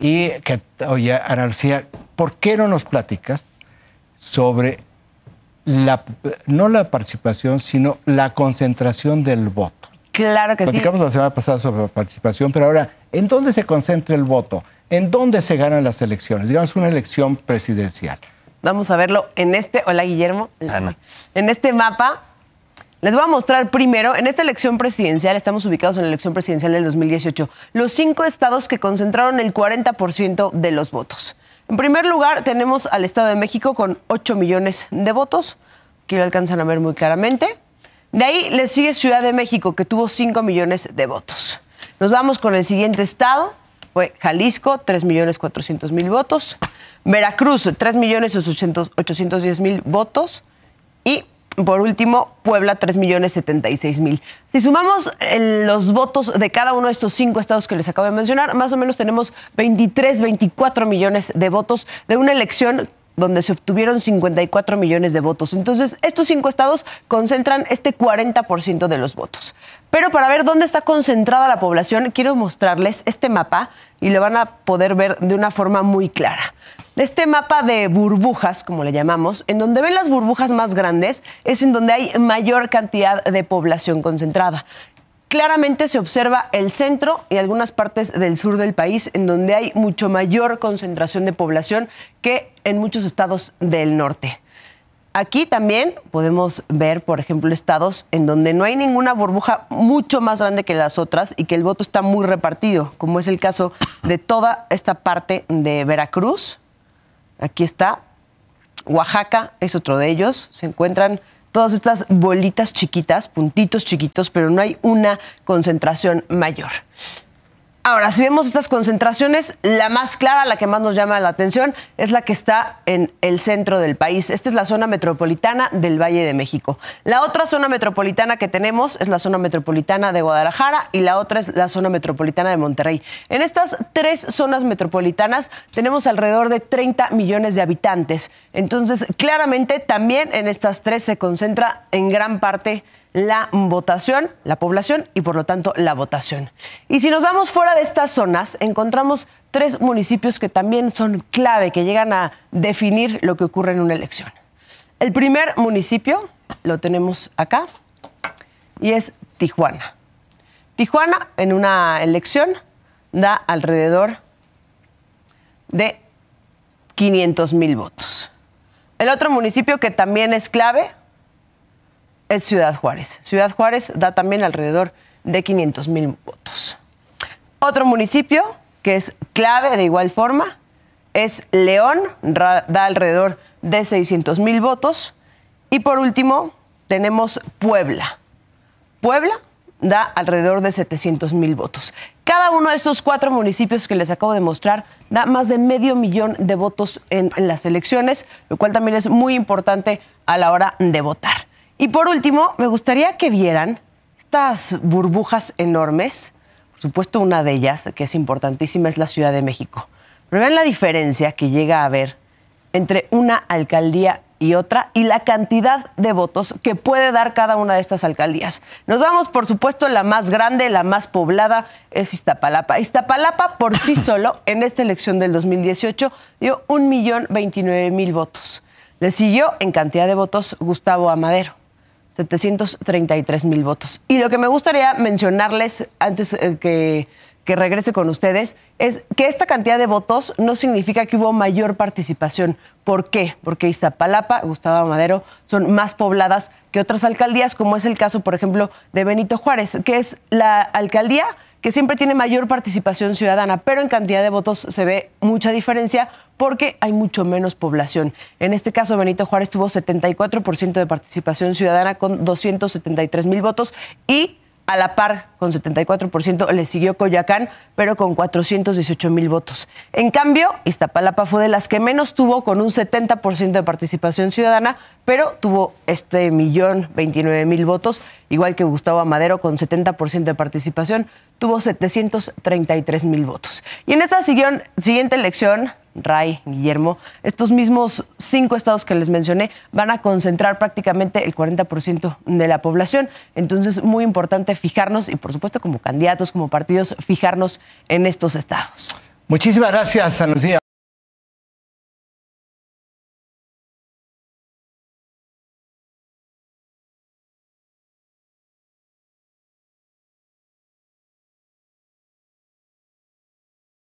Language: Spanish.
Y que, oye, Ana Lucía, ¿por qué no nos platicas sobre la, no la participación, sino la concentración del voto? Claro que sí. Platicamos la semana pasada sobre participación, pero ahora, ¿en dónde se concentra el voto? ¿En dónde se ganan las elecciones? Digamos, una elección presidencial. Vamos a verlo en este, hola Guillermo, en este mapa les voy a mostrar primero, en esta elección presidencial, estamos ubicados en la elección presidencial del 2018, los cinco estados que concentraron el 40% de los votos. En primer lugar, tenemos al Estado de México con 8 millones de votos, que lo alcanzan a ver muy claramente. De ahí le sigue Ciudad de México, que tuvo 5 millones de votos. Nos vamos con el siguiente estado, fue Jalisco, 3.400.000 millones votos. Veracruz, 3.810.000 millones votos. Y por último, Puebla, 3.076.000. Si sumamos eh, los votos de cada uno de estos cinco estados que les acabo de mencionar, más o menos tenemos 23, 24 millones de votos de una elección donde se obtuvieron 54 millones de votos. Entonces, estos cinco estados concentran este 40% de los votos. Pero para ver dónde está concentrada la población, quiero mostrarles este mapa y lo van a poder ver de una forma muy clara. Este mapa de burbujas, como le llamamos, en donde ven las burbujas más grandes, es en donde hay mayor cantidad de población concentrada. Claramente se observa el centro y algunas partes del sur del país en donde hay mucho mayor concentración de población que en muchos estados del norte. Aquí también podemos ver, por ejemplo, estados en donde no hay ninguna burbuja mucho más grande que las otras y que el voto está muy repartido, como es el caso de toda esta parte de Veracruz. Aquí está. Oaxaca es otro de ellos. Se encuentran todas estas bolitas chiquitas, puntitos chiquitos, pero no hay una concentración mayor. Ahora, si vemos estas concentraciones, la más clara, la que más nos llama la atención, es la que está en el centro del país. Esta es la zona metropolitana del Valle de México. La otra zona metropolitana que tenemos es la zona metropolitana de Guadalajara y la otra es la zona metropolitana de Monterrey. En estas tres zonas metropolitanas tenemos alrededor de 30 millones de habitantes. Entonces, claramente también en estas tres se concentra en gran parte la votación, la población y por lo tanto la votación. Y si nos vamos fuera de estas zonas, encontramos tres municipios que también son clave, que llegan a definir lo que ocurre en una elección. El primer municipio lo tenemos acá y es Tijuana. Tijuana en una elección da alrededor de 500 mil votos. El otro municipio que también es clave es Ciudad Juárez. Ciudad Juárez da también alrededor de 500 mil votos. Otro municipio que es clave de igual forma es León, da alrededor de 600 mil votos. Y por último, tenemos Puebla. Puebla da alrededor de 700 mil votos. Cada uno de estos cuatro municipios que les acabo de mostrar da más de medio millón de votos en, en las elecciones, lo cual también es muy importante a la hora de votar. Y por último, me gustaría que vieran estas burbujas enormes. Por supuesto, una de ellas, que es importantísima, es la Ciudad de México. Pero vean la diferencia que llega a haber entre una alcaldía y otra y la cantidad de votos que puede dar cada una de estas alcaldías. Nos vamos, por supuesto, la más grande, la más poblada es Iztapalapa. Iztapalapa por sí solo en esta elección del 2018 dio 1.029.000 votos. Le siguió en cantidad de votos Gustavo Amadero, 733 mil votos. Y lo que me gustaría mencionarles antes eh, que, que regrese con ustedes es que esta cantidad de votos no significa que hubo mayor participación. ¿Por qué? Porque Iztapalapa, Gustavo Madero, son más pobladas que otras alcaldías, como es el caso, por ejemplo, de Benito Juárez, que es la alcaldía que siempre tiene mayor participación ciudadana, pero en cantidad de votos se ve mucha diferencia porque hay mucho menos población. En este caso, Benito Juárez tuvo 74% de participación ciudadana con 273 mil votos y a la par, con 74%, le siguió Coyacán, pero con 418 mil votos. En cambio, Iztapalapa fue de las que menos tuvo, con un 70% de participación ciudadana, pero tuvo este millón 29 mil votos, igual que Gustavo Amadero, con 70% de participación, tuvo 733 mil votos. Y en esta siguiente elección, Ray, Guillermo, estos mismos cinco estados que les mencioné van a concentrar prácticamente el 40% de la población. Entonces, muy importante fijarnos y, por supuesto, como candidatos, como partidos, fijarnos en estos estados. Muchísimas gracias, San Lucía.